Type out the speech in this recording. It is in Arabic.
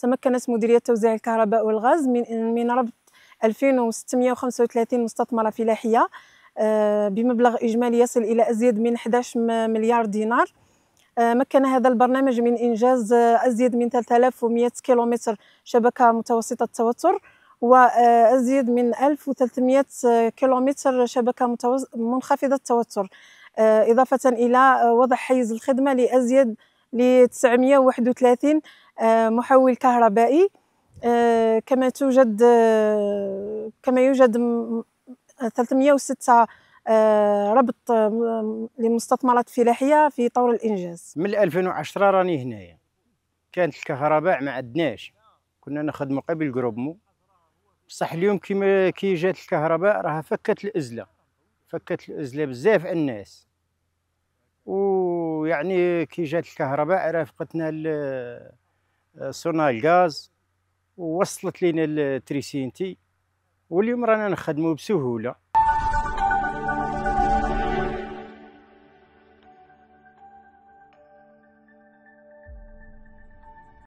تمكنت مديرية توزيع الكهرباء والغاز من من ربط 2635 مستثمرة فلاحية آه، بمبلغ إجمالي يصل إلى أزيد من 11 مليار دينار آه، مكن هذا البرنامج من إنجاز أزيد من 3100 كيلومتر شبكة متوسطة التوتر وأزيد من 1300 كيلومتر شبكة منخفضة التوتر آه، إضافة إلى وضع حيز الخدمة لأزيد ل 931 آه، محول كهربائي آه، كما توجد آه، كما يوجد 306 ربط لمستثمرات فلاحيه في طور الانجاز من 2010 راني هنايا كانت الكهرباء ما عندناش كنا نخدموا قبل جروبمو بصح اليوم كي كي جات الكهرباء راها فكت الازله فكت الازله بزاف الناس ويعني كي جات الكهرباء رافقتنا صرنا الغاز ووصلت لينا التريسينتي واليوم رانا نخدمو بسهوله